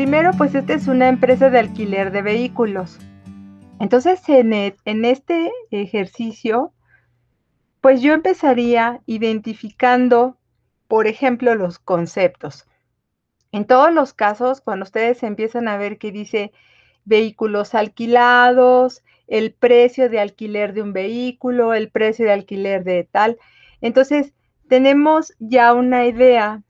primero, pues esta es una empresa de alquiler de vehículos. Entonces, en, en este ejercicio, pues yo empezaría identificando, por ejemplo, los conceptos. En todos los casos, cuando ustedes empiezan a ver que dice vehículos alquilados, el precio de alquiler de un vehículo, el precio de alquiler de tal, entonces tenemos ya una idea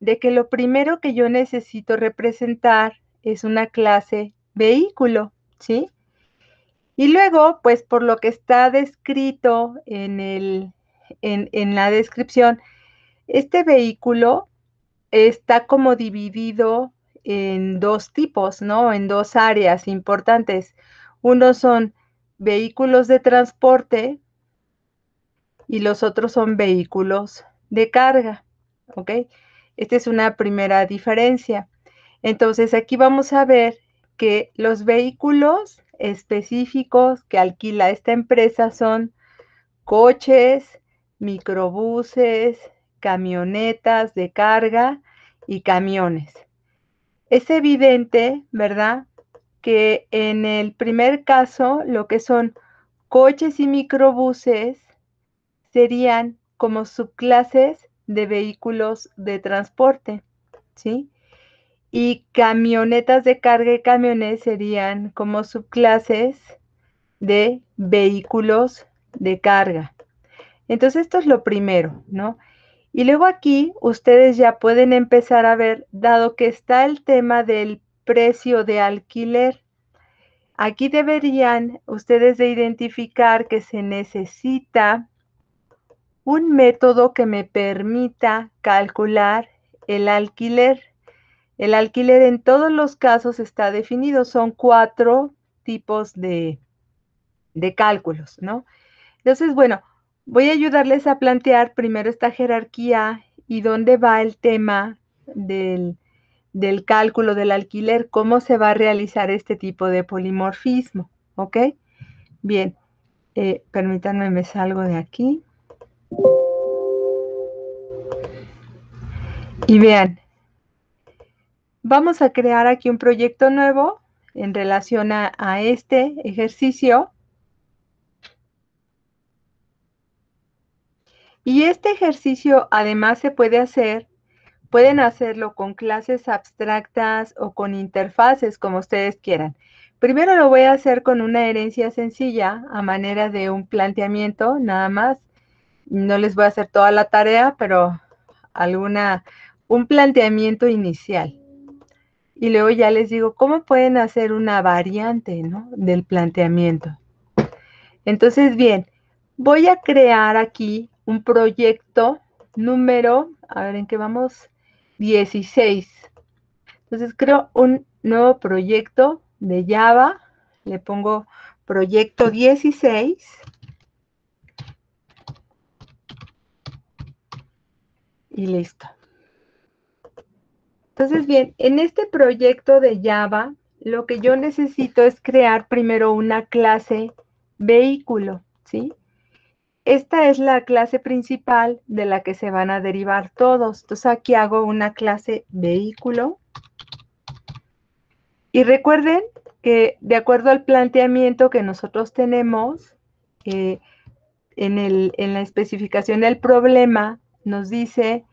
de que lo primero que yo necesito representar es una clase vehículo, ¿sí? Y luego, pues por lo que está descrito en, en, la descripción, este vehículo está como dividido en dos tipos, ¿no? En dos áreas importantes. Uno son vehículos de transporte y los otros son vehículos de carga, ¿ok? Esta es una primera diferencia. Entonces aquí vamos a ver que los vehículos específicos que alquila esta empresa son coches, microbuses, camionetas de carga y camiones. Es evidente, ¿verdad? Que en el primer caso, lo que son coches y microbuses serían como subclases de vehículos de transporte, ¿sí? Y camionetas de carga y camiones serían como subclases de vehículos de carga. Entonces, esto es lo primero, ¿no? Y luego aquí ustedes ya pueden empezar a ver, dado que está el tema del precio de alquiler, aquí deberían ustedes de identificar que se necesita un método que me permita calcular el alquiler. El alquiler en todos los casos está definido, son cuatro tipos de, cálculos, ¿no? Entonces, bueno, voy a ayudarles a plantear primero esta jerarquía y dónde va el tema del, del cálculo del alquiler, cómo se va a realizar este tipo de polimorfismo, ¿ok? Bien, eh, permítanme, me salgo de aquí. Y vean, vamos a crear aquí un proyecto nuevo en relación a, a este ejercicio. Y este ejercicio además se puede hacer, pueden hacerlo con clases abstractas o con interfaces, como ustedes quieran. Primero lo voy a hacer con una herencia sencilla, a manera de un planteamiento, nada más. No les voy a hacer toda la tarea, pero alguna un planteamiento inicial. Y luego ya les digo, ¿cómo pueden hacer una variante ¿no? del planteamiento? Entonces, bien, voy a crear aquí un proyecto número, a ver en qué vamos, 16. Entonces creo un nuevo proyecto de Java, le pongo proyecto 16. Y listo. Entonces, bien, en este proyecto de Java, lo que yo necesito es crear primero una clase vehículo, ¿sí? Esta es la clase principal de la que se van a derivar todos. Entonces, aquí hago una clase vehículo. Y recuerden que de acuerdo al planteamiento que nosotros tenemos, eh, en, en la especificación del problema nos dice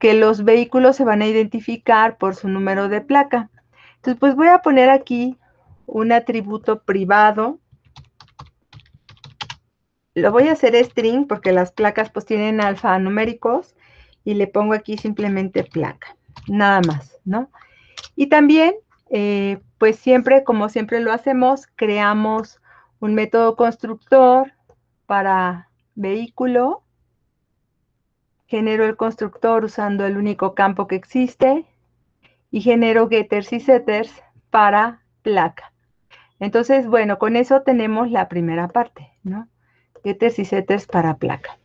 que los vehículos se van a identificar por su número de placa. Entonces, pues voy a poner aquí un atributo privado. Lo voy a hacer string porque las placas pues tienen alfanuméricos y le pongo aquí simplemente placa, nada más, ¿no? Y también, eh, pues siempre, como siempre lo hacemos, creamos un método constructor para vehículo genero el constructor usando el único campo que existe y genero getters y setters para placa. Entonces, bueno, con eso tenemos la primera parte, ¿no? Getters y setters para placa.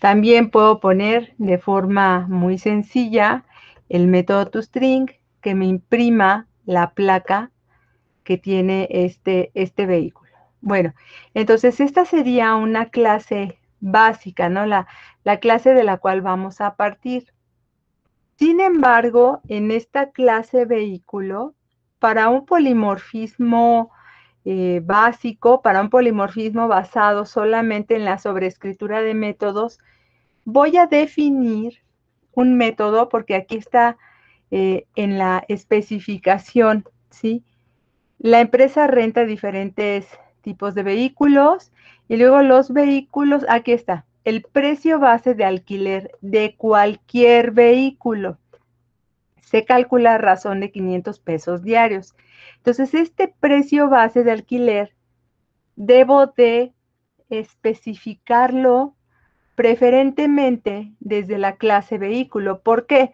También puedo poner de forma muy sencilla el método toString que me imprima la placa que tiene este, este vehículo. Bueno, entonces esta sería una clase básica, ¿no? La, clase de la cual vamos a partir. Sin embargo, en esta clase vehículo, para un polimorfismo eh, básico, para un polimorfismo basado solamente en la sobreescritura de métodos, voy a definir un método, porque aquí está eh, en la especificación, ¿sí? La empresa renta diferentes tipos de vehículos y luego los vehículos, aquí está, el precio base de alquiler de cualquier vehículo. Se calcula a razón de 500 pesos diarios. Entonces, este precio base de alquiler debo de especificarlo preferentemente desde la clase vehículo. ¿Por qué?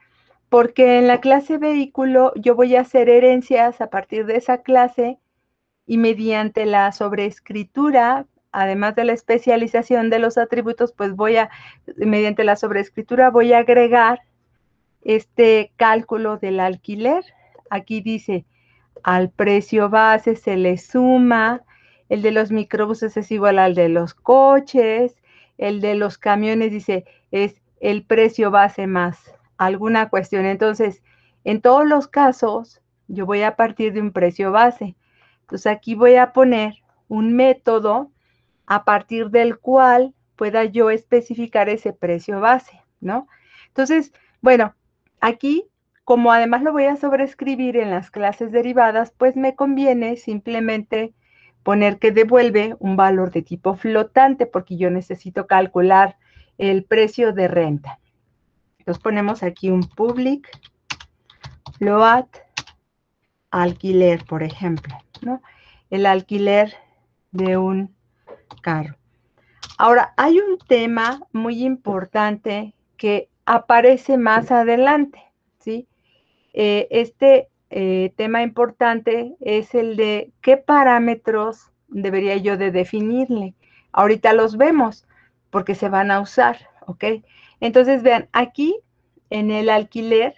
Porque en la clase vehículo yo voy a hacer herencias a partir de esa clase y mediante la sobreescritura además de la especialización de los atributos, pues voy a, mediante la sobreescritura, voy a agregar este cálculo del alquiler. Aquí dice, al precio base se le suma, el de los microbuses es igual al de los coches, el de los camiones dice, es el precio base más alguna cuestión. Entonces, en todos los casos, yo voy a partir de un precio base. Entonces, aquí voy a poner un método a partir del cual pueda yo especificar ese precio base, ¿no? Entonces, bueno, aquí, como además lo voy a sobreescribir en las clases derivadas, pues me conviene simplemente poner que devuelve un valor de tipo flotante porque yo necesito calcular el precio de renta. Entonces ponemos aquí un public loat alquiler, por ejemplo, ¿no? El alquiler de un carro. Ahora, hay un tema muy importante que aparece más adelante, ¿sí? Eh, este eh, tema importante es el de qué parámetros debería yo de definirle. Ahorita los vemos porque se van a usar, ¿ok? Entonces, vean, aquí en el alquiler,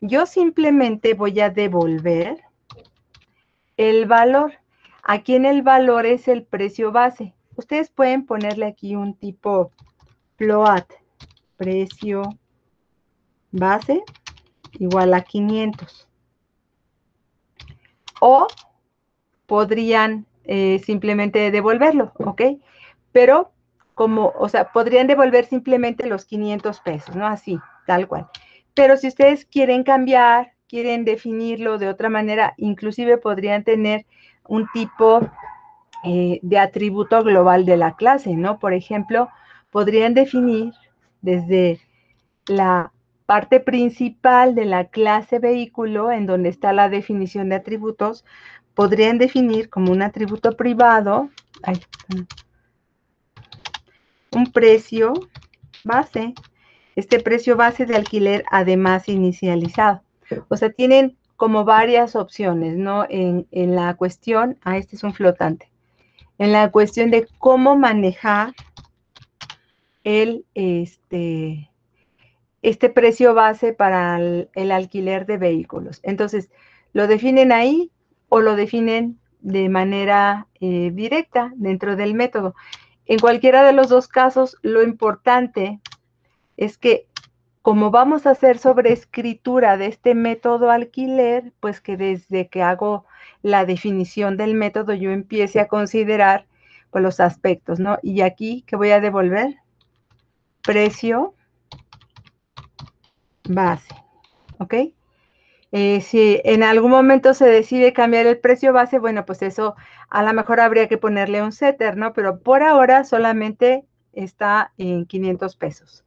yo simplemente voy a devolver el valor. Aquí en el valor es el precio base. Ustedes pueden ponerle aquí un tipo float, precio base igual a 500. O podrían eh, simplemente devolverlo, ¿ok? Pero como, o sea, podrían devolver simplemente los 500 pesos, ¿no? Así, tal cual. Pero si ustedes quieren cambiar, quieren definirlo de otra manera, inclusive podrían tener un tipo eh, de atributo global de la clase, ¿no? Por ejemplo, podrían definir desde la parte principal de la clase vehículo, en donde está la definición de atributos, podrían definir como un atributo privado un precio base, este precio base de alquiler además inicializado. O sea, tienen como varias opciones, ¿no? En, la cuestión, ah, este es un flotante, en la cuestión de cómo manejar el, este, este precio base para el, alquiler de vehículos. Entonces, lo definen ahí o lo definen de manera eh, directa dentro del método. En cualquiera de los dos casos, lo importante es que como vamos a hacer sobre escritura de este método alquiler, pues que desde que hago la definición del método yo empiece a considerar pues, los aspectos, ¿no? Y aquí, ¿qué voy a devolver? Precio base, ¿ok? Eh, si en algún momento se decide cambiar el precio base, bueno, pues eso a lo mejor habría que ponerle un setter, ¿no? Pero por ahora solamente está en 500 pesos.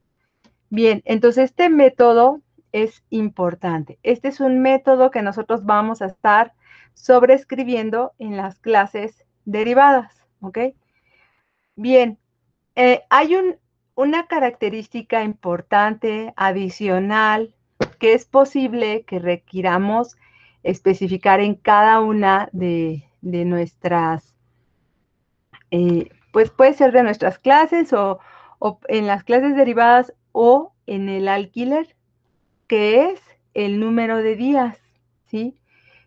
Bien, entonces este método es importante. Este es un método que nosotros vamos a estar sobreescribiendo en las clases derivadas, ¿ok? Bien, eh, hay una característica importante adicional que es posible que requiramos especificar en cada una de, nuestras, eh, pues puede ser de nuestras clases o en las clases derivadas o en el alquiler, que es el número de días, ¿sí?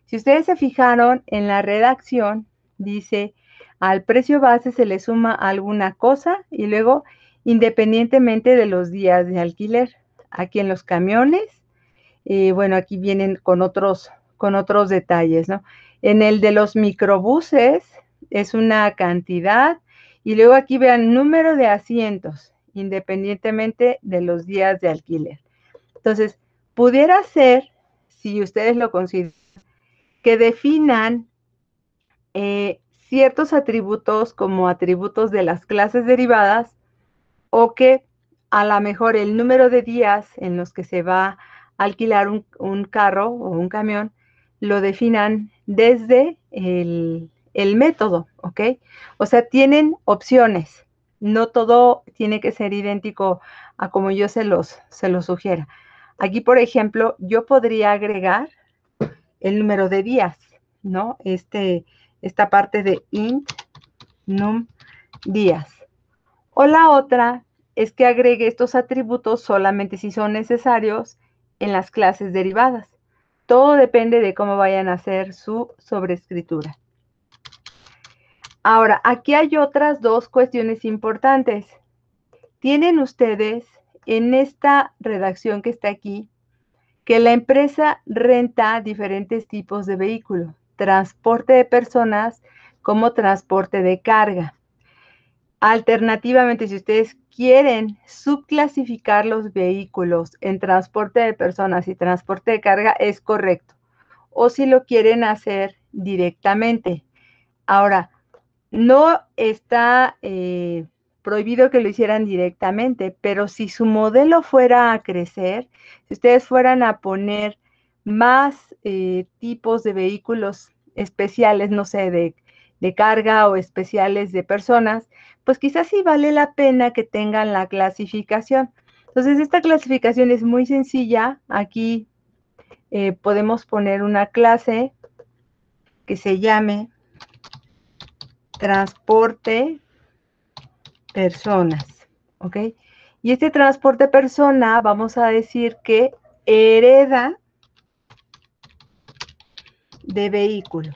Si ustedes se fijaron en la redacción, dice, al precio base se le suma alguna cosa y luego independientemente de los días de alquiler. Aquí en los camiones, eh, bueno, aquí vienen con otros, con otros detalles, ¿no? En el de los microbuses es una cantidad y luego aquí vean número de asientos independientemente de los días de alquiler. Entonces, pudiera ser, si ustedes lo consideran, que definan eh, ciertos atributos como atributos de las clases derivadas o que a lo mejor el número de días en los que se va a alquilar un, carro o un camión lo definan desde el, el método, ¿ok? O sea, tienen opciones. No todo tiene que ser idéntico a como yo se los, se sugiera. Aquí, por ejemplo, yo podría agregar el número de días, ¿no? Este, esta parte de int num días. O la otra es que agregue estos atributos solamente si son necesarios en las clases derivadas. Todo depende de cómo vayan a hacer su sobreescritura. Ahora, aquí hay otras dos cuestiones importantes. Tienen ustedes en esta redacción que está aquí que la empresa renta diferentes tipos de vehículo, transporte de personas como transporte de carga. Alternativamente, si ustedes quieren subclasificar los vehículos en transporte de personas y transporte de carga, es correcto. O si lo quieren hacer directamente. Ahora, no está eh, prohibido que lo hicieran directamente, pero si su modelo fuera a crecer, si ustedes fueran a poner más eh, tipos de vehículos especiales, no sé, de, carga o especiales de personas, pues quizás sí vale la pena que tengan la clasificación. Entonces, esta clasificación es muy sencilla. Aquí eh, podemos poner una clase que se llame transporte personas, ¿ok? Y este transporte persona, vamos a decir que hereda de vehículo.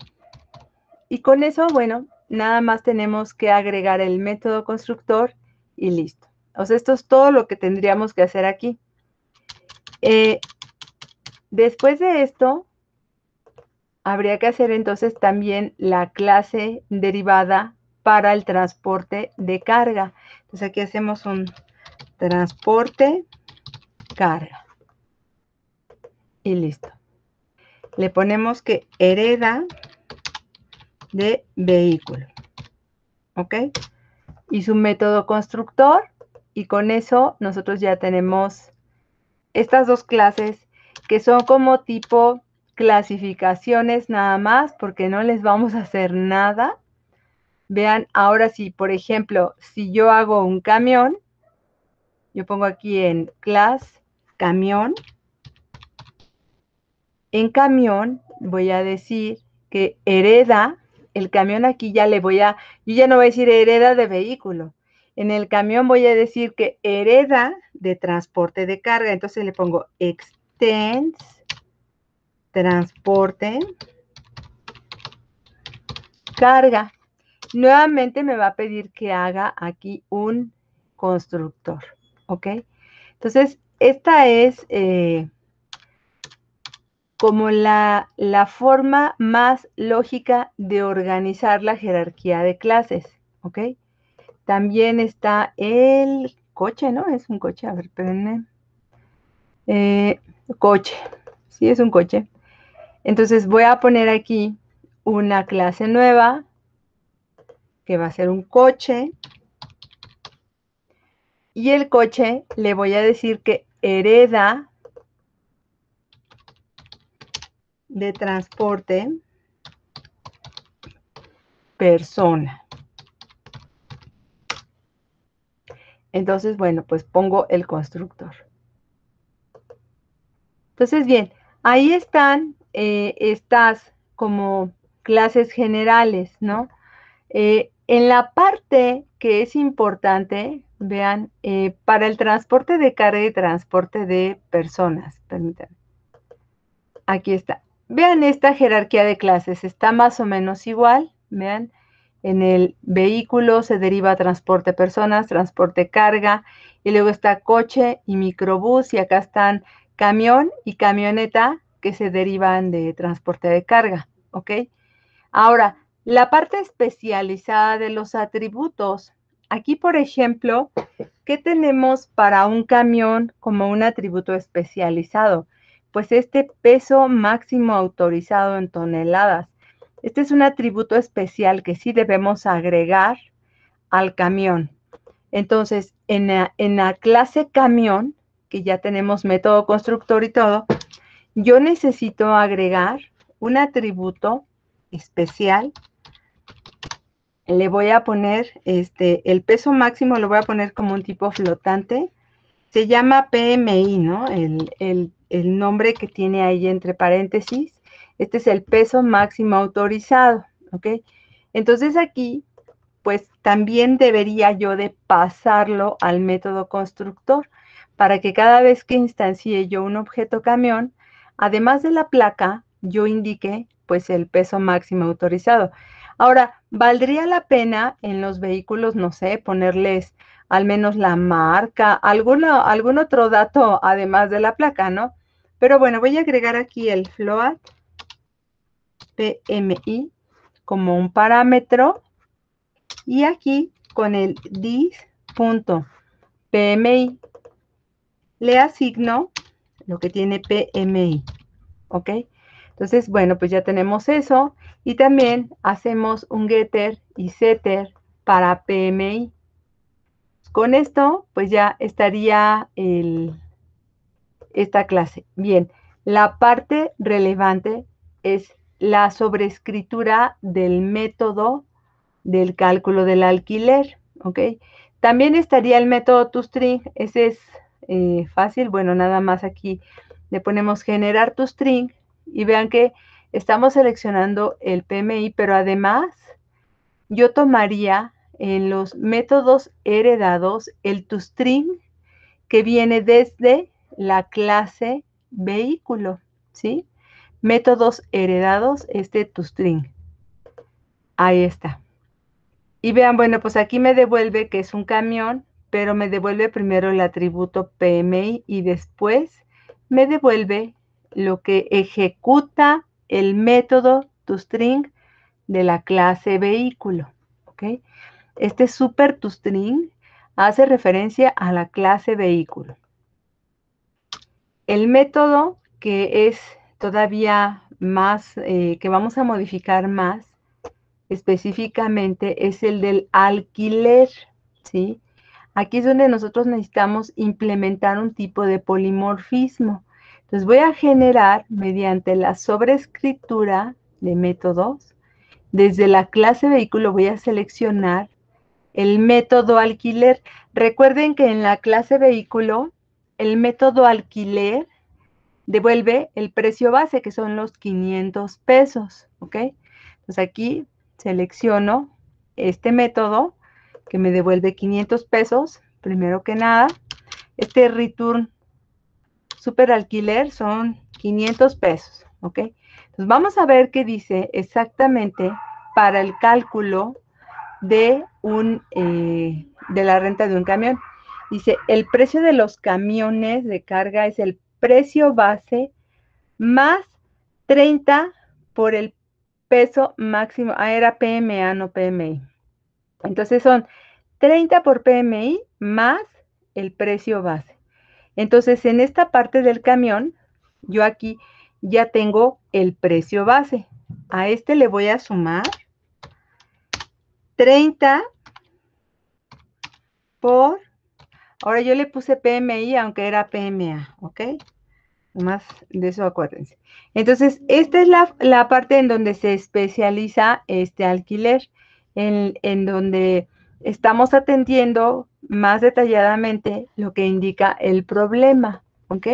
Y con eso, bueno, nada más tenemos que agregar el método constructor y listo. O sea, esto es todo lo que tendríamos que hacer aquí. Eh, después de esto, habría que hacer entonces también la clase derivada para el transporte de carga. Entonces aquí hacemos un transporte carga. Y listo. Le ponemos que hereda de vehículo. ¿Ok? Y su método constructor. Y con eso nosotros ya tenemos estas dos clases que son como tipo clasificaciones nada más porque no les vamos a hacer nada. Vean, ahora sí, por ejemplo, si yo hago un camión, yo pongo aquí en class camión. En camión voy a decir que hereda, el camión aquí ya le voy a, yo ya no voy a decir hereda de vehículo. En el camión voy a decir que hereda de transporte de carga. Entonces le pongo extends transporte, carga. Nuevamente me va a pedir que haga aquí un constructor, ¿ok? Entonces, esta es eh, como la, forma más lógica de organizar la jerarquía de clases, ¿ok? También está el coche, ¿no? Es un coche, a ver, espérenme. Eh, coche, sí, es un coche. Entonces voy a poner aquí una clase nueva que va a ser un coche. Y el coche le voy a decir que hereda de transporte persona. Entonces, bueno, pues pongo el constructor. Entonces, bien, ahí están eh, estas como clases generales, ¿no? Eh, en la parte que es importante, vean, eh, para el transporte de carga y transporte de personas, permítanme. Aquí está. Vean esta jerarquía de clases, está más o menos igual, vean. En el vehículo se deriva transporte personas, transporte carga, y luego está coche y microbús, y acá están camión y camioneta, que se derivan de transporte de carga, ¿ok? Ahora, la parte especializada de los atributos. Aquí, por ejemplo, ¿qué tenemos para un camión como un atributo especializado? Pues este peso máximo autorizado en toneladas. Este es un atributo especial que sí debemos agregar al camión. Entonces, en la, en la clase camión, que ya tenemos método constructor y todo, yo necesito agregar un atributo especial. Le voy a poner, este, el peso máximo lo voy a poner como un tipo flotante. Se llama PMI, ¿no? El, el nombre que tiene ahí entre paréntesis. Este es el peso máximo autorizado, ¿ok? Entonces aquí, pues también debería yo de pasarlo al método constructor para que cada vez que instancie yo un objeto camión, además de la placa, yo indiqué pues el peso máximo autorizado. Ahora, ¿valdría la pena en los vehículos, no sé, ponerles al menos la marca, algún otro dato además de la placa, ¿no? Pero bueno, voy a agregar aquí el float PMI como un parámetro y aquí con el dis.pmi le asigno lo que tiene PMI. ¿Ok? Entonces, bueno, pues ya tenemos eso. Y también hacemos un getter y setter para PMI. Con esto, pues ya estaría el, esta clase. Bien, la parte relevante es la sobreescritura del método del cálculo del alquiler, ¿ok? También estaría el método ToString, ese es eh, fácil. Bueno, nada más aquí le ponemos generar tu string y vean que estamos seleccionando el PMI, pero además yo tomaría en los métodos heredados el string que viene desde la clase vehículo, ¿sí? Métodos heredados, este string. Ahí está. Y vean, bueno, pues aquí me devuelve que es un camión pero me devuelve primero el atributo PMI y después me devuelve lo que ejecuta el método toString de la clase vehículo. ¿ok? Este super toString hace referencia a la clase vehículo. El método que es todavía más, eh, que vamos a modificar más específicamente, es el del alquiler, ¿sí? Aquí es donde nosotros necesitamos implementar un tipo de polimorfismo. Entonces voy a generar mediante la sobreescritura de métodos. Desde la clase vehículo voy a seleccionar el método alquiler. Recuerden que en la clase vehículo, el método alquiler devuelve el precio base, que son los 500 pesos, ¿ok? Entonces aquí selecciono este método que me devuelve 500 pesos, primero que nada. Este return super alquiler son 500 pesos, ¿ok? Entonces vamos a ver qué dice exactamente para el cálculo de, un, eh, de la renta de un camión. Dice, el precio de los camiones de carga es el precio base más 30 por el peso máximo. Ah, era PMA, no PMI. Entonces son 30 por PMI más el precio base. Entonces en esta parte del camión, yo aquí ya tengo el precio base. A este le voy a sumar 30 por, ahora yo le puse PMI aunque era PMA, ¿ok? Más de eso acuérdense. Entonces, esta es la, la parte en donde se especializa este alquiler en, donde estamos atendiendo más detalladamente lo que indica el problema, ¿ok?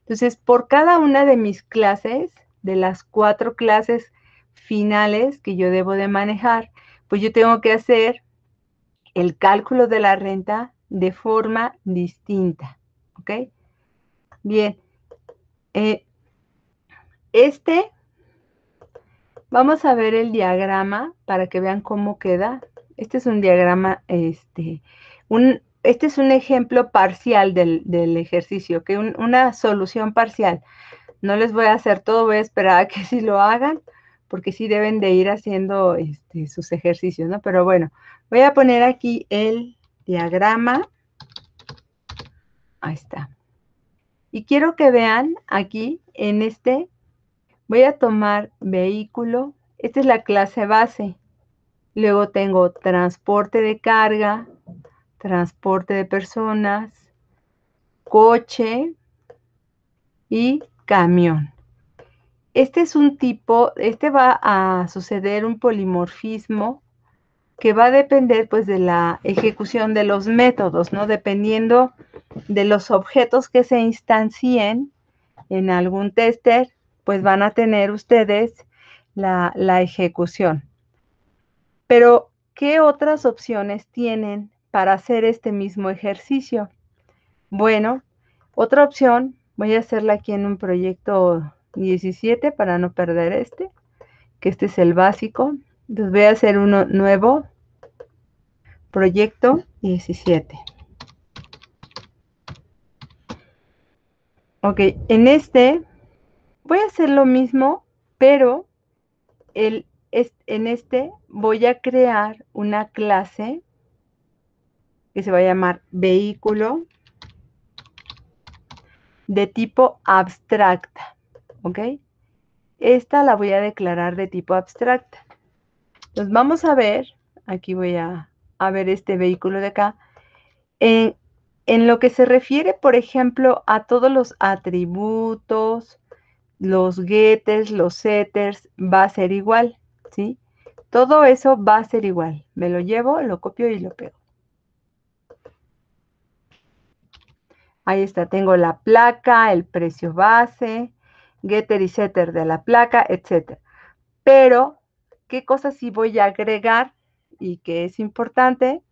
Entonces, por cada una de mis clases, de las cuatro clases finales que yo debo de manejar, pues yo tengo que hacer el cálculo de la renta de forma distinta, ¿ok? Bien, eh, este Vamos a ver el diagrama para que vean cómo queda. Este es un diagrama, este, un, este es un ejemplo parcial del, ejercicio, que una solución parcial. No les voy a hacer todo, voy a esperar a que sí lo hagan, porque sí deben de ir haciendo este, sus ejercicios, ¿no? Pero bueno, voy a poner aquí el diagrama. Ahí está. Y quiero que vean aquí en este Voy a tomar vehículo. Esta es la clase base. Luego tengo transporte de carga, transporte de personas, coche y camión. Este es un tipo, este va a suceder un polimorfismo que va a depender pues de la ejecución de los métodos, ¿no? Dependiendo de los objetos que se instancien en algún tester, pues van a tener ustedes la, ejecución. Pero, ¿qué otras opciones tienen para hacer este mismo ejercicio? Bueno, otra opción, voy a hacerla aquí en un proyecto 17 para no perder este, que este es el básico. Entonces voy a hacer uno nuevo, proyecto 17. Ok, en este voy a hacer lo mismo, pero en este voy a crear una clase que se va a llamar vehículo de tipo abstracta, ¿ok? Esta la voy a declarar de tipo abstracta. Entonces vamos a ver, aquí voy a, ver este vehículo de acá, en, en lo que se refiere, por ejemplo, a todos los atributos, los getters, los setters, va a ser igual, ¿sí? Todo eso va a ser igual. Me lo llevo, lo copio y lo pego. Ahí está, tengo la placa, el precio base, getter y setter de la placa, etc. Pero, ¿qué cosas sí voy a agregar y que es importante?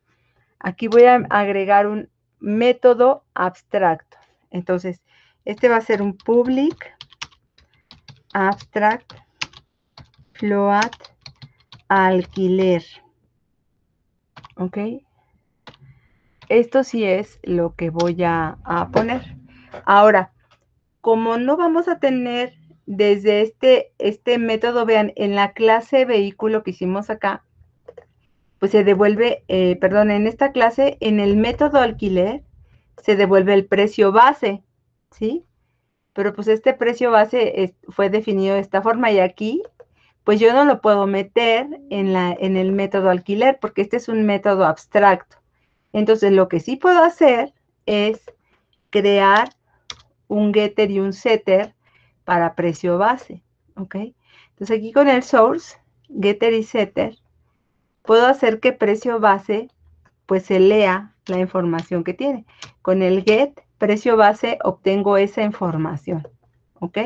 Aquí voy a agregar un método abstracto. Entonces, este va a ser un public abstract, float, alquiler. ¿Ok? Esto sí es lo que voy a, poner. Ahora, como no vamos a tener desde este, este método, vean, en la clase vehículo que hicimos acá, pues se devuelve, eh, perdón, en esta clase, en el método alquiler, se devuelve el precio base, ¿sí? pero pues este precio base fue definido de esta forma y aquí pues yo no lo puedo meter en, la, en el método alquiler porque este es un método abstracto. Entonces lo que sí puedo hacer es crear un getter y un setter para precio base, ¿ok? Entonces aquí con el source, getter y setter, puedo hacer que precio base pues se lea la información que tiene. Con el get precio base obtengo esa información. ¿Ok?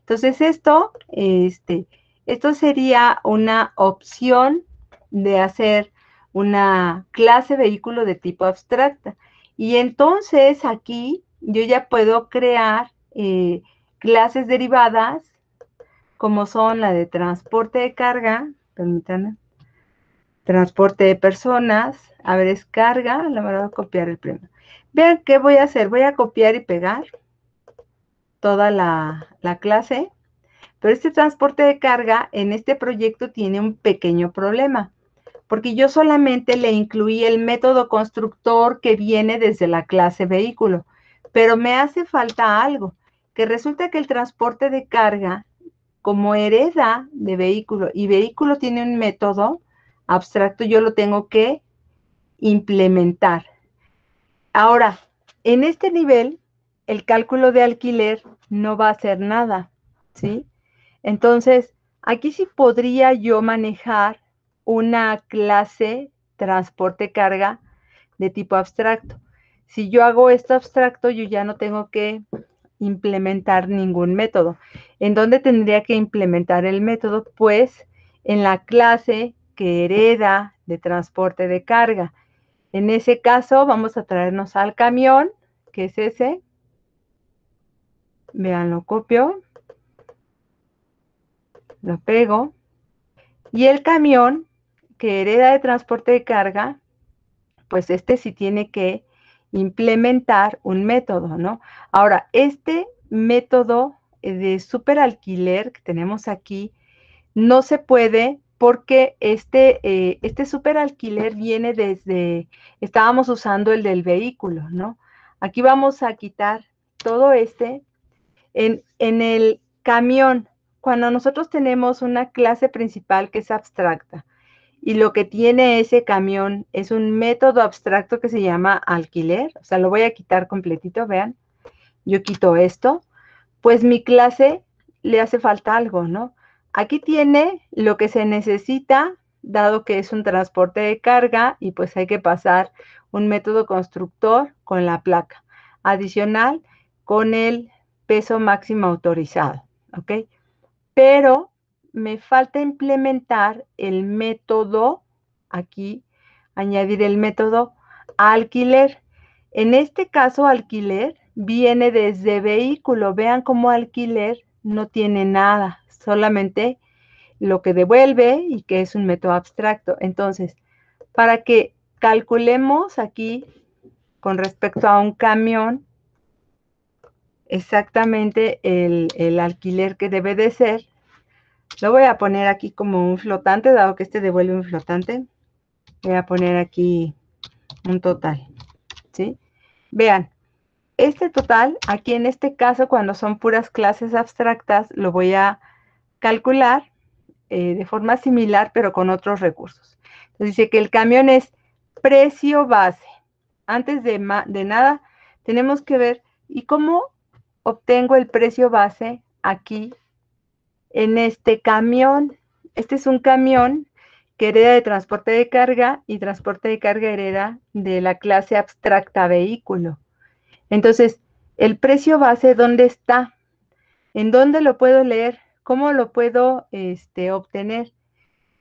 Entonces esto, este, esto sería una opción de hacer una clase vehículo de tipo abstracta. Y entonces aquí yo ya puedo crear eh, clases derivadas como son la de transporte de carga, permítanme, transporte de personas, a ver, es carga, la voy a copiar el primero Vean qué voy a hacer. Voy a copiar y pegar toda la, la clase. Pero este transporte de carga en este proyecto tiene un pequeño problema porque yo solamente le incluí el método constructor que viene desde la clase vehículo, pero me hace falta algo, que resulta que el transporte de carga, como hereda de vehículo, y vehículo tiene un método abstracto, yo lo tengo que implementar. Ahora, en este nivel, el cálculo de alquiler no va a hacer nada, ¿sí? Entonces, aquí sí podría yo manejar una clase transporte carga de tipo abstracto. Si yo hago esto abstracto, yo ya no tengo que implementar ningún método. ¿En dónde tendría que implementar el método? Pues en la clase que hereda de transporte de carga. En ese caso, vamos a traernos al camión, que es ese. Vean, lo copio. Lo pego. Y el camión que hereda de transporte de carga, pues este sí tiene que implementar un método, ¿no? Ahora, este método de superalquiler que tenemos aquí no se puede porque este, eh, este super alquiler viene desde, estábamos usando el del vehículo, ¿no? Aquí vamos a quitar todo este en, en el camión. Cuando nosotros tenemos una clase principal que es abstracta y lo que tiene ese camión es un método abstracto que se llama alquiler, o sea, lo voy a quitar completito, vean, yo quito esto, pues mi clase le hace falta algo, ¿no? Aquí tiene lo que se necesita, dado que es un transporte de carga y pues hay que pasar un método constructor con la placa. Adicional, con el peso máximo autorizado, ¿ok? Pero me falta implementar el método, aquí añadir el método alquiler. En este caso, alquiler viene desde vehículo. Vean cómo alquiler no tiene nada, solamente lo que devuelve y que es un método abstracto. Entonces, para que calculemos aquí con respecto a un camión exactamente el, alquiler que debe de ser, lo voy a poner aquí como un flotante, dado que este devuelve un flotante. Voy a poner aquí un total, ¿sí? Vean, este total, aquí en este caso, cuando son puras clases abstractas, lo voy a calcular eh, de forma similar, pero con otros recursos. Entonces dice que el camión es precio base. Antes de, de nada, tenemos que ver y cómo obtengo el precio base aquí en este camión. Este es un camión que hereda de transporte de carga y transporte de carga hereda de la clase abstracta vehículo. Entonces, el precio base, ¿dónde está? ¿En dónde lo puedo leer? ¿Cómo lo puedo este, obtener?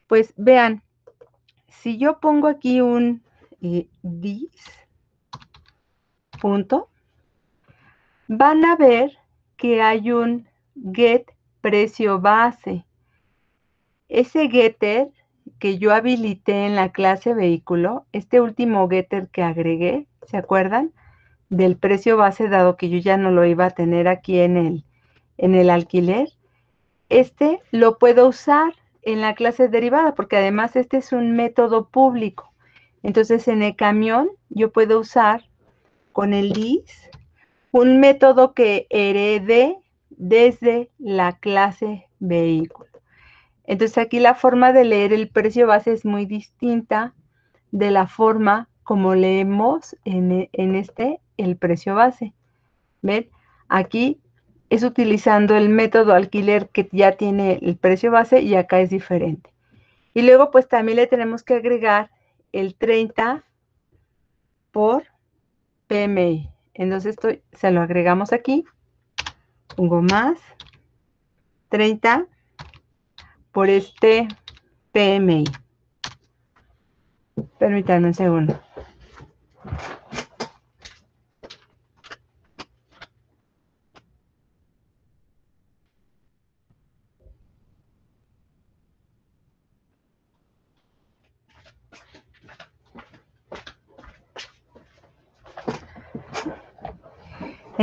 Pues vean, si yo pongo aquí un eh, dis punto, van a ver que hay un get precio base. Ese getter que yo habilité en la clase vehículo, este último getter que agregué, ¿se acuerdan? Del precio base, dado que yo ya no lo iba a tener aquí en el, en el alquiler. Este lo puedo usar en la clase derivada, porque además este es un método público. Entonces, en el camión yo puedo usar con el DIS un método que herede desde la clase vehículo. Entonces, aquí la forma de leer el precio base es muy distinta de la forma como leemos en, este el precio base. ¿Ven? Aquí es utilizando el método alquiler que ya tiene el precio base y acá es diferente. Y luego pues también le tenemos que agregar el 30 por PMI. Entonces esto se lo agregamos aquí. Pongo más 30 por este PMI. Permítanme un segundo.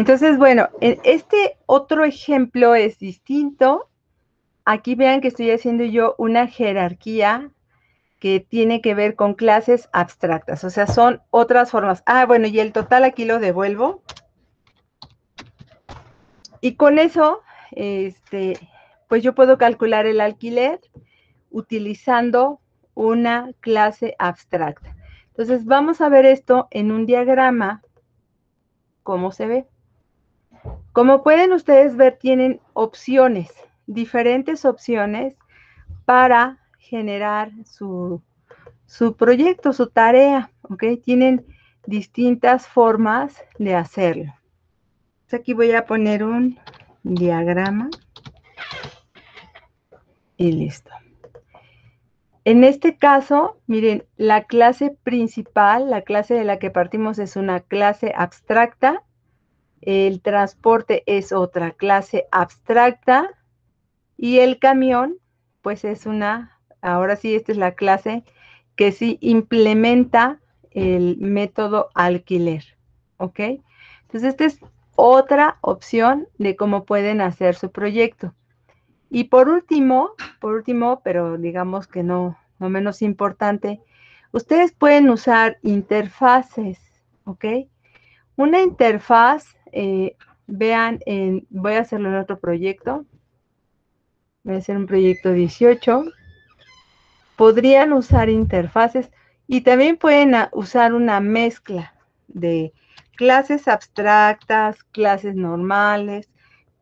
Entonces, bueno, e, este otro ejemplo es distinto. Aquí vean que estoy haciendo yo una jerarquía que tiene que ver con clases abstractas, o sea, son otras formas. Ah, bueno, y el total aquí lo devuelvo. Y con eso, este, pues yo puedo calcular el alquiler utilizando una clase abstracta. Entonces, vamos a ver esto en un diagrama, cómo se ve. Como pueden ustedes ver, tienen opciones, diferentes opciones para generar su, proyecto, su tarea, ¿ok? Tienen distintas formas de hacerlo. aquí voy a poner un diagrama y listo. En este caso, miren, la clase principal, la clase de la que partimos es una clase abstracta el transporte es otra clase abstracta y el camión, pues es una, ahora sí, esta es la clase que sí implementa el método alquiler, ¿ok? Entonces, esta es otra opción de cómo pueden hacer su proyecto. Y por último, por último, pero digamos que no, no menos importante, ustedes pueden usar interfaces, ¿ok? Una interfaz eh, vean, en, voy a hacerlo en otro proyecto. Voy a hacer un proyecto 18. Podrían usar interfaces y también pueden ah, usar una mezcla de clases abstractas, clases normales,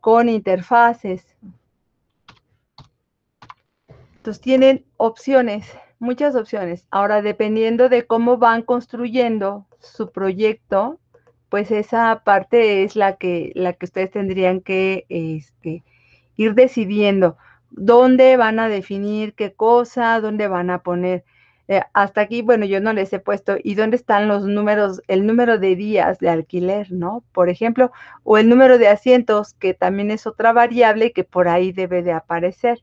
con interfaces. Entonces tienen opciones, muchas opciones. Ahora, dependiendo de cómo van construyendo su proyecto, pues esa parte es la que, la que ustedes tendrían que este, ir decidiendo dónde van a definir qué cosa, dónde van a poner. Eh, hasta aquí, bueno, yo no les he puesto, ¿y dónde están los números, el número de días de alquiler, no? Por ejemplo, o el número de asientos, que también es otra variable que por ahí debe de aparecer.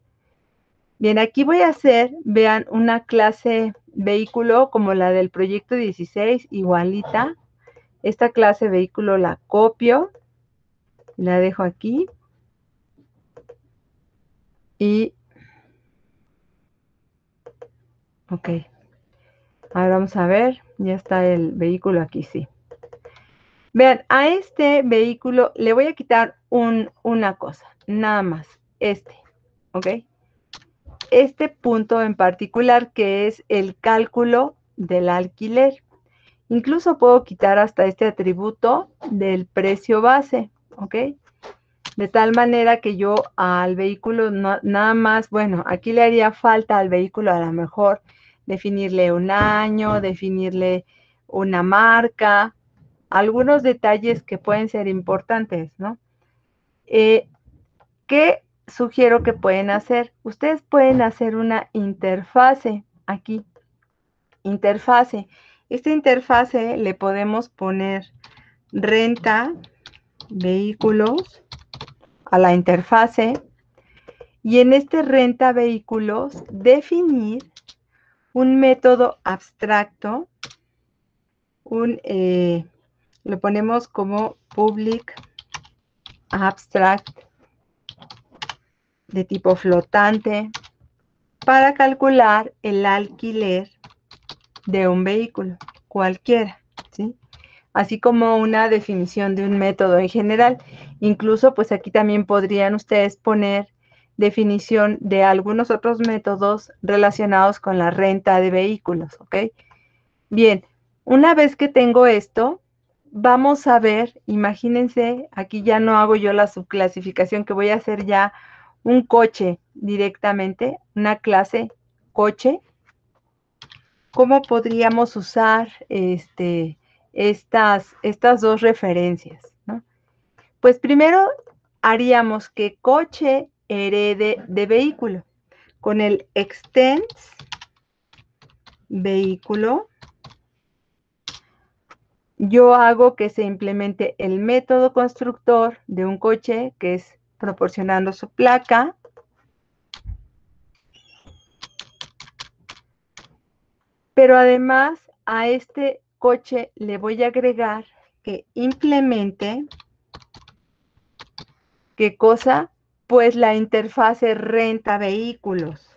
Bien, aquí voy a hacer, vean, una clase vehículo como la del proyecto 16, igualita. Esta clase vehículo la copio, la dejo aquí y ok. Ahora vamos a ver, ya está el vehículo aquí, sí. Vean, a este vehículo le voy a quitar una cosa, nada más, este, ¿ok? Este punto en particular que es el cálculo del alquiler. Incluso puedo quitar hasta este atributo del precio base, ¿ok? De tal manera que yo al vehículo nada más, bueno, aquí le haría falta al vehículo a lo mejor definirle un año, definirle una marca, algunos detalles que pueden ser importantes, ¿no? Eh, ¿Qué sugiero que pueden hacer? Ustedes pueden hacer una interfase aquí, interfase. Esta interfase le podemos poner renta, vehículos, a la interfase. Y en este renta vehículos, definir un método abstracto, un, eh, lo ponemos como public abstract de tipo flotante para calcular el alquiler de un vehículo, cualquiera, ¿sí? Así como una definición de un método en general. Incluso, pues aquí también podrían ustedes poner definición de algunos otros métodos relacionados con la renta de vehículos, ¿ok? Bien, una vez que tengo esto, vamos a ver, imagínense, aquí ya no hago yo la subclasificación, que voy a hacer ya un coche directamente, una clase coche, cómo podríamos usar este, estas, estas dos referencias. Pues primero haríamos que coche herede de vehículo con el extends vehículo. Yo hago que se implemente el método constructor de un coche que es proporcionando su placa Pero además a este coche le voy a agregar que implemente, ¿qué cosa? Pues la interfase renta vehículos.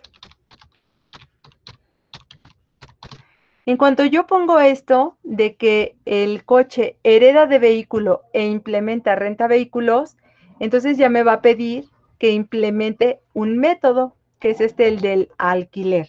En cuanto yo pongo esto de que el coche hereda de vehículo e implementa renta vehículos, entonces ya me va a pedir que implemente un método, que es este, el del alquiler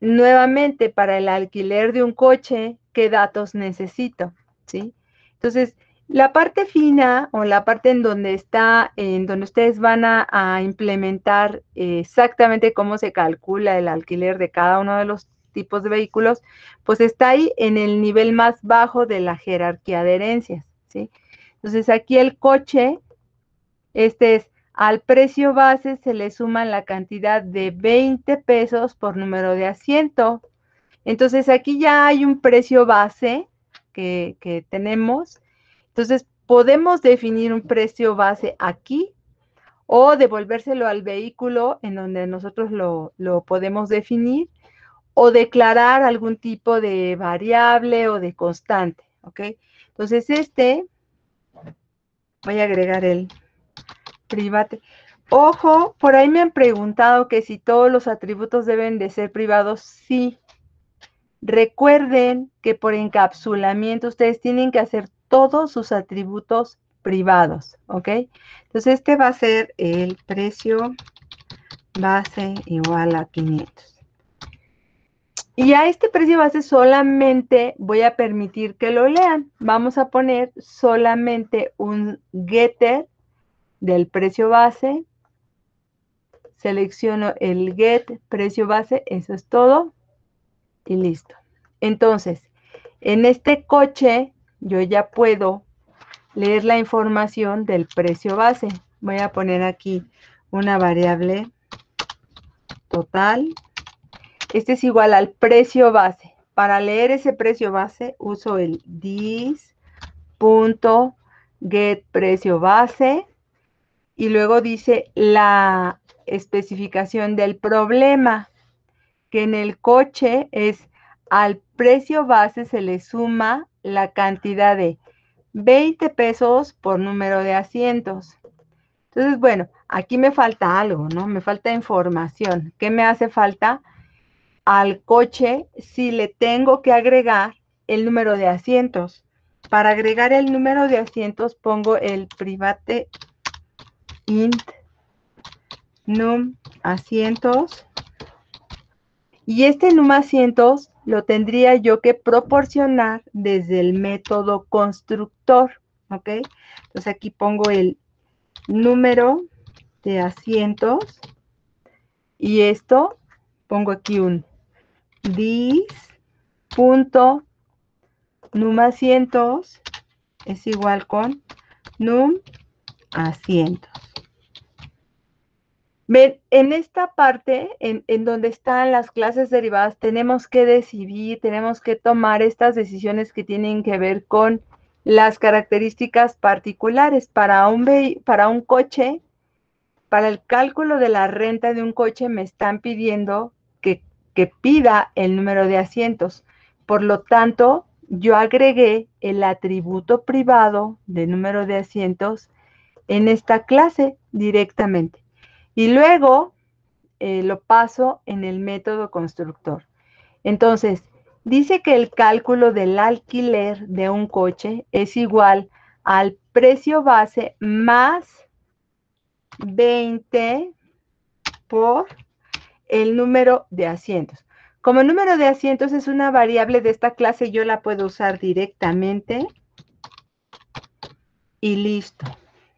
nuevamente para el alquiler de un coche, qué datos necesito, ¿sí? Entonces, la parte fina o la parte en donde está, en donde ustedes van a, implementar exactamente cómo se calcula el alquiler de cada uno de los tipos de vehículos, pues está ahí en el nivel más bajo de la jerarquía de herencias, ¿sí? Entonces aquí el coche, este es al precio base se le suma la cantidad de 20 pesos por número de asiento. Entonces aquí ya hay un precio base que, tenemos. Entonces podemos definir un precio base aquí o devolvérselo al vehículo en donde nosotros lo, lo podemos definir o declarar algún tipo de variable o de constante, Entonces este, voy a agregar el private. Ojo, por ahí me han preguntado que si todos los atributos deben de ser privados. Sí. Recuerden que por encapsulamiento ustedes tienen que hacer todos sus atributos privados, ¿ok? Entonces este va a ser el precio base igual a 500. Y a este precio base solamente voy a permitir que lo lean. Vamos a poner solamente un getter del precio base. Selecciono el get precio base, eso es todo. Y listo. Entonces, en este coche yo ya puedo leer la información del precio base. Voy a poner aquí una variable total. Este es igual al precio base. Para leer ese precio base uso el base y luego dice la especificación del problema, que en el coche es al precio base se le suma la cantidad de 20 pesos por número de asientos. Entonces, bueno, aquí me falta algo, ¿no? Me falta información. ¿Qué me hace falta? Al coche, si le tengo que agregar el número de asientos. Para agregar el número de asientos pongo el private int num asientos. Y este num asientos lo tendría yo que proporcionar desde el método constructor, ¿ok? Entonces aquí pongo el número de asientos y esto pongo aquí un dis punto num asientos es igual con num asientos en esta parte, en, donde están las clases derivadas, tenemos que decidir, tenemos que tomar estas decisiones que tienen que ver con las características particulares para un, coche. Para el cálculo de la renta de un coche me están pidiendo que, que pida el número de asientos. Por lo tanto, yo agregué el atributo privado de número de asientos en esta clase directamente. Y luego eh, lo paso en el método constructor. Entonces, dice que el cálculo del alquiler de un coche es igual al precio base más 20 por el número de asientos. Como el número de asientos es una variable de esta clase, yo la puedo usar directamente y listo.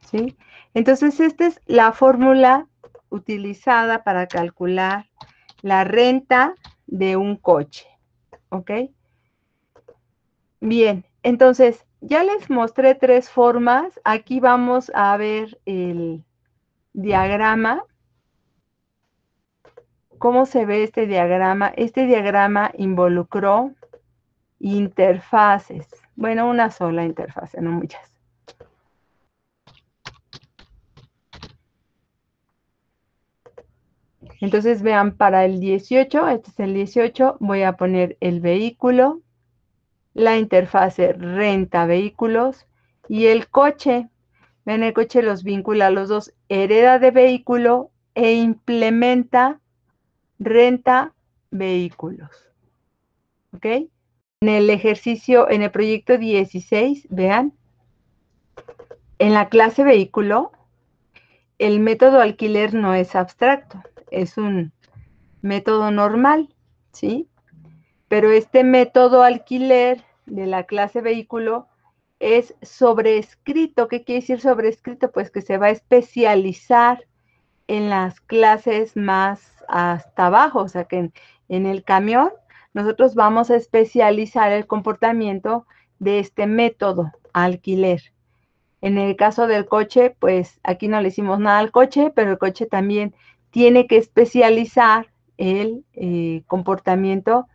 ¿sí? Entonces, esta es la fórmula utilizada para calcular la renta de un coche. ¿Ok? Bien, entonces ya les mostré tres formas. Aquí vamos a ver el diagrama. ¿Cómo se ve este diagrama? Este diagrama involucró interfaces. Bueno, una sola interfaz, no muchas. Entonces vean, para el 18, este es el 18, voy a poner el vehículo, la interfase renta vehículos y el coche. Vean, el coche los vincula a los dos, hereda de vehículo e implementa renta vehículos. ¿Ok? En el ejercicio, en el proyecto 16, vean, en la clase vehículo, el método alquiler no es abstracto es un método normal, ¿sí? Pero este método alquiler de la clase vehículo es sobrescrito. ¿Qué quiere decir sobrescrito? Pues que se va a especializar en las clases más hasta abajo, o sea que en, el camión nosotros vamos a especializar el comportamiento de este método alquiler. En el caso del coche, pues aquí no le hicimos nada al coche, pero el coche también tiene que especializar el eh, comportamiento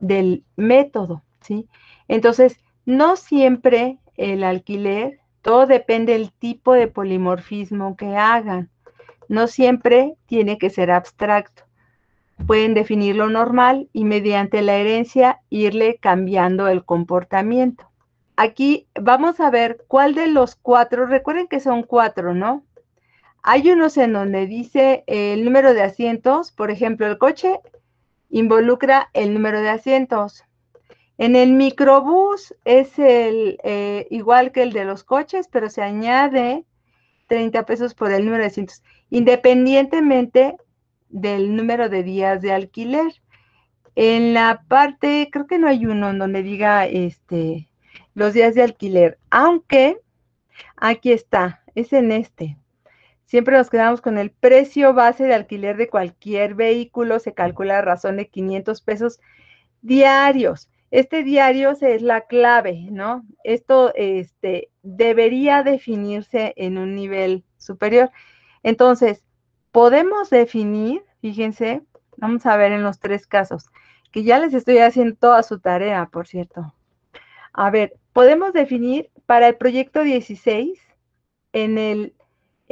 del método, ¿sí? Entonces, no siempre el alquiler, todo depende del tipo de polimorfismo que hagan. No siempre tiene que ser abstracto. Pueden definir lo normal y mediante la herencia irle cambiando el comportamiento. Aquí vamos a ver cuál de los cuatro, recuerden que son cuatro, ¿no? Hay unos en donde dice el número de asientos, por ejemplo, el coche involucra el número de asientos. En el microbús es el, eh, igual que el de los coches, pero se añade 30 pesos por el número de asientos, independientemente del número de días de alquiler. En la parte, creo que no hay uno en donde diga este, los días de alquiler, aunque aquí está, es en este. Siempre nos quedamos con el precio base de alquiler de cualquier vehículo, se calcula a razón de 500 pesos diarios. Este diario es la clave, ¿no? Esto este, debería definirse en un nivel superior. Entonces, podemos definir, fíjense, vamos a ver en los tres casos, que ya les estoy haciendo toda su tarea, por cierto. A ver, podemos definir para el proyecto 16 en el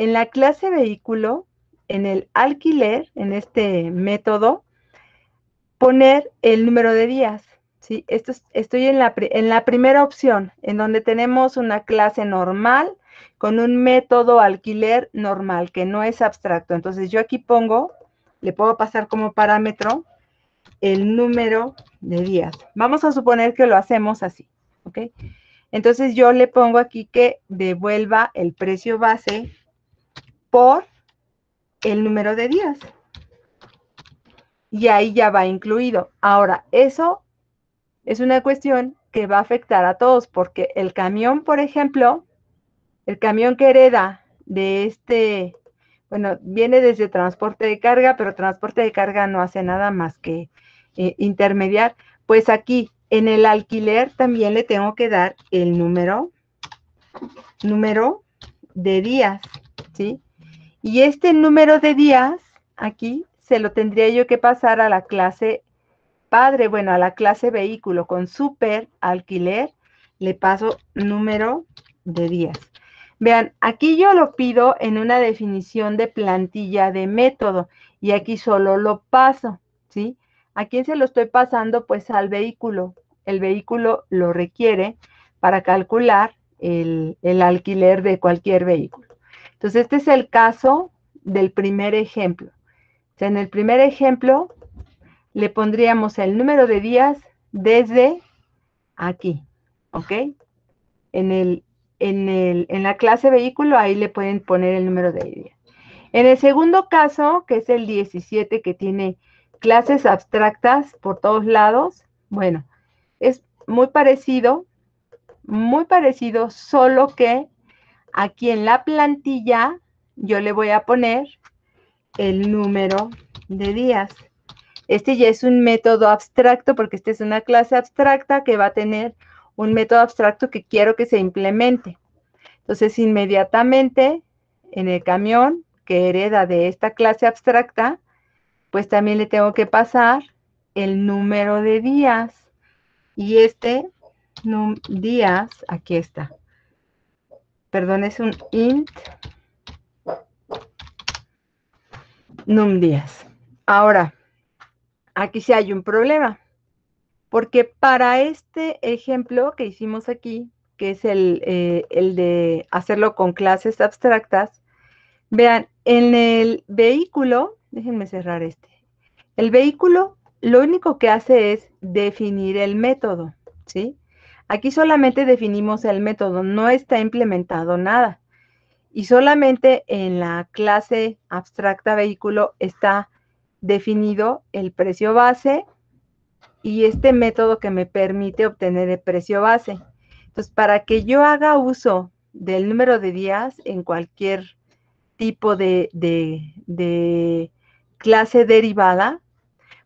en la clase vehículo, en el alquiler, en este método, poner el número de días. ¿sí? Esto estoy en la, en la primera opción, en donde tenemos una clase normal con un método alquiler normal, que no es abstracto. Entonces yo aquí pongo, le puedo pasar como parámetro el número de días. Vamos a suponer que lo hacemos así, ¿ok? Entonces yo le pongo aquí que devuelva el precio base por el número de días. Y ahí ya va incluido. Ahora, eso es una cuestión que va a afectar a todos, porque el camión, por ejemplo, el camión que hereda de este, bueno, viene desde transporte de carga, pero transporte de carga no hace nada más que eh, intermediar. Pues aquí, en el alquiler, también le tengo que dar el número, número de días, ¿sí? Y este número de días aquí se lo tendría yo que pasar a la clase padre, bueno, a la clase vehículo con super alquiler, le paso número de días. Vean, aquí yo lo pido en una definición de plantilla de método y aquí solo lo paso, ¿sí? ¿A quién se lo estoy pasando? Pues al vehículo. El vehículo lo requiere para calcular el, el alquiler de cualquier vehículo. Entonces, este es el caso del primer ejemplo. O sea, en el primer ejemplo le pondríamos el número de días desde aquí, ¿ok? En, el, en, en la clase vehículo, ahí le pueden poner el número de días. En el segundo caso, que es el 17, que tiene clases abstractas por todos lados, bueno, es muy parecido, muy parecido, solo que Aquí en la plantilla yo le voy a poner el número de días. Este ya es un método abstracto porque esta es una clase abstracta que va a tener un método abstracto que quiero que se implemente. Entonces, inmediatamente en el camión que hereda de esta clase abstracta, pues también le tengo que pasar el número de días. Y este días, aquí está, perdón, es un int num días. Ahora, aquí sí hay un problema, porque para este ejemplo que hicimos aquí, que es el, eh, el de hacerlo con clases abstractas, vean, en el vehículo, déjenme cerrar este, el vehículo lo único que hace es definir el método, ¿sí? Aquí solamente definimos el método, no está implementado nada. Y solamente en la clase abstracta vehículo está definido el precio base y este método que me permite obtener el precio base. Entonces, para que yo haga uso del número de días en cualquier tipo de, de clase derivada,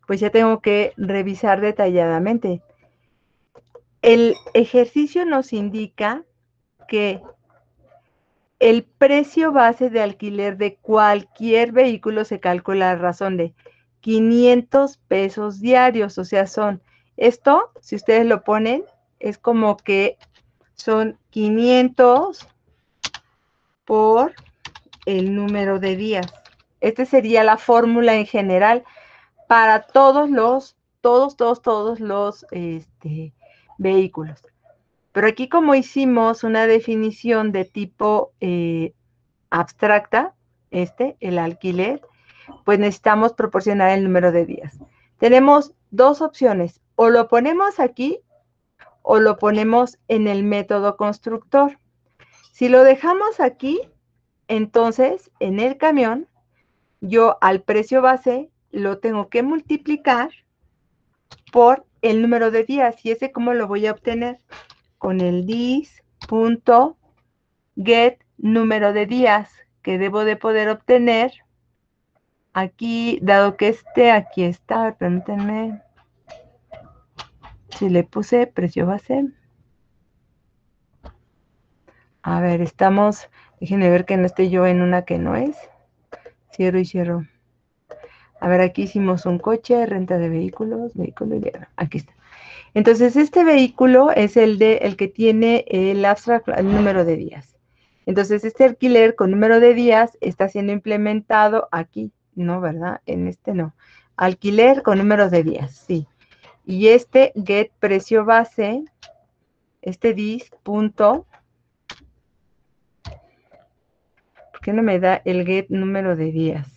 pues ya tengo que revisar detalladamente. El ejercicio nos indica que el precio base de alquiler de cualquier vehículo se calcula a razón de 500 pesos diarios, o sea, son esto, si ustedes lo ponen, es como que son 500 por el número de días. Esta sería la fórmula en general para todos los, todos, todos, todos los este, vehículos. Pero aquí como hicimos una definición de tipo eh, abstracta, este, el alquiler, pues necesitamos proporcionar el número de días. Tenemos dos opciones, o lo ponemos aquí o lo ponemos en el método constructor. Si lo dejamos aquí, entonces en el camión, yo al precio base lo tengo que multiplicar por el número de días. ¿Y ese cómo lo voy a obtener? Con el dis.get número de días que debo de poder obtener. Aquí, dado que esté, aquí está, permítanme. Si le puse precio base. A ver, estamos, déjenme ver que no esté yo en una que no es. Cierro y cierro. A ver, aquí hicimos un coche, renta de vehículos, vehículo y Aquí está. Entonces, este vehículo es el, de, el que tiene el abstract, el número de días. Entonces, este alquiler con número de días está siendo implementado aquí, ¿no? ¿Verdad? En este no. Alquiler con número de días, sí. Y este get precio base, este dis punto, ¿por qué no me da el get número de días?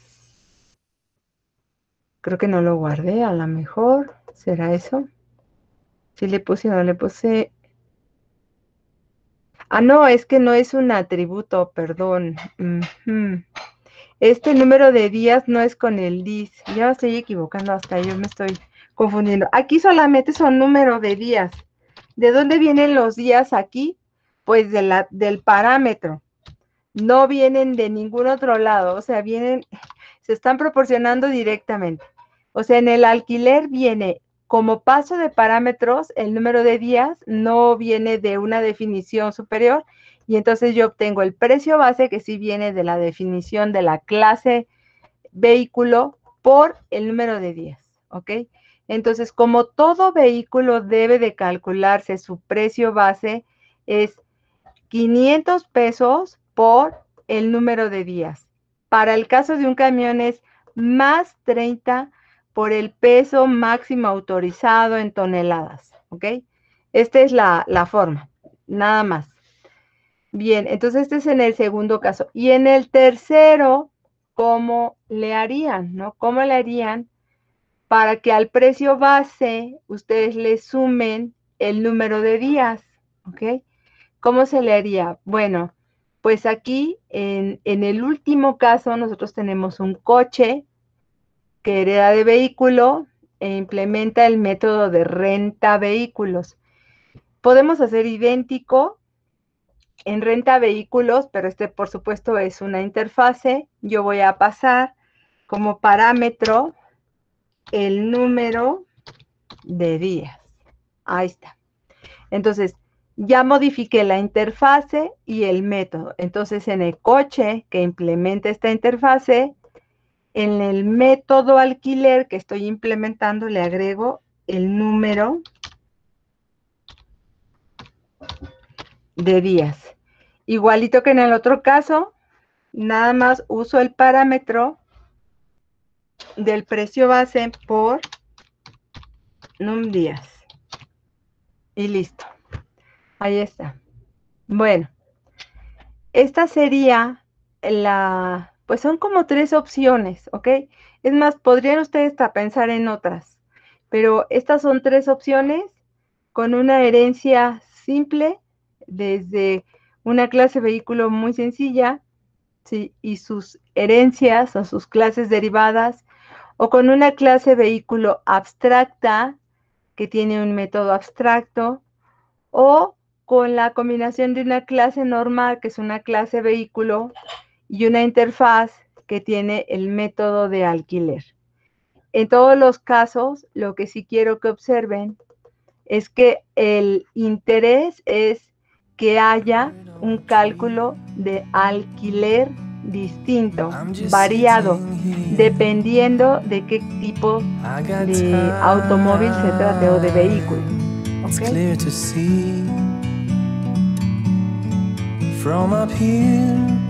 Creo que no lo guardé, a lo mejor. ¿Será eso? Si le puse no le puse. Ah, no, es que no es un atributo, perdón. Este número de días no es con el dis. Ya estoy equivocando, hasta yo me estoy confundiendo. Aquí solamente son número de días. ¿De dónde vienen los días aquí? Pues de la, del parámetro. No vienen de ningún otro lado, o sea, vienen se están proporcionando directamente. O sea, en el alquiler viene como paso de parámetros el número de días, no viene de una definición superior y entonces yo obtengo el precio base que sí viene de la definición de la clase vehículo por el número de días, ¿ok? Entonces, como todo vehículo debe de calcularse su precio base es 500 pesos por el número de días. Para el caso de un camión es más 30 por el peso máximo autorizado en toneladas, ¿ok? Esta es la, forma, nada más. Bien, entonces este es en el segundo caso. Y en el tercero, ¿cómo le harían, no? ¿Cómo le harían para que al precio base ustedes le sumen el número de días, ¿ok? ¿Cómo se le haría? Bueno, pues aquí en, el último caso nosotros tenemos un coche que hereda de vehículo e implementa el método de renta vehículos. Podemos hacer idéntico en renta vehículos, pero este por supuesto es una interfase. Yo voy a pasar como parámetro el número de días. Ahí está. Entonces, ya modifiqué la interfase y el método. Entonces, en el coche que implementa esta interfase, en el método alquiler que estoy implementando, le agrego el número de días. Igualito que en el otro caso, nada más uso el parámetro del precio base por num días. Y listo. Ahí está. Bueno, esta sería la, pues son como tres opciones, ¿ok? Es más, podrían ustedes pensar en otras, pero estas son tres opciones con una herencia simple desde una clase vehículo muy sencilla ¿sí? y sus herencias o sus clases derivadas o con una clase vehículo abstracta que tiene un método abstracto o con la combinación de una clase normal, que es una clase vehículo, y una interfaz que tiene el método de alquiler. En todos los casos, lo que sí quiero que observen es que el interés es que haya un cálculo de alquiler distinto, variado, dependiendo de qué tipo de automóvil se trate o de vehículo. from up here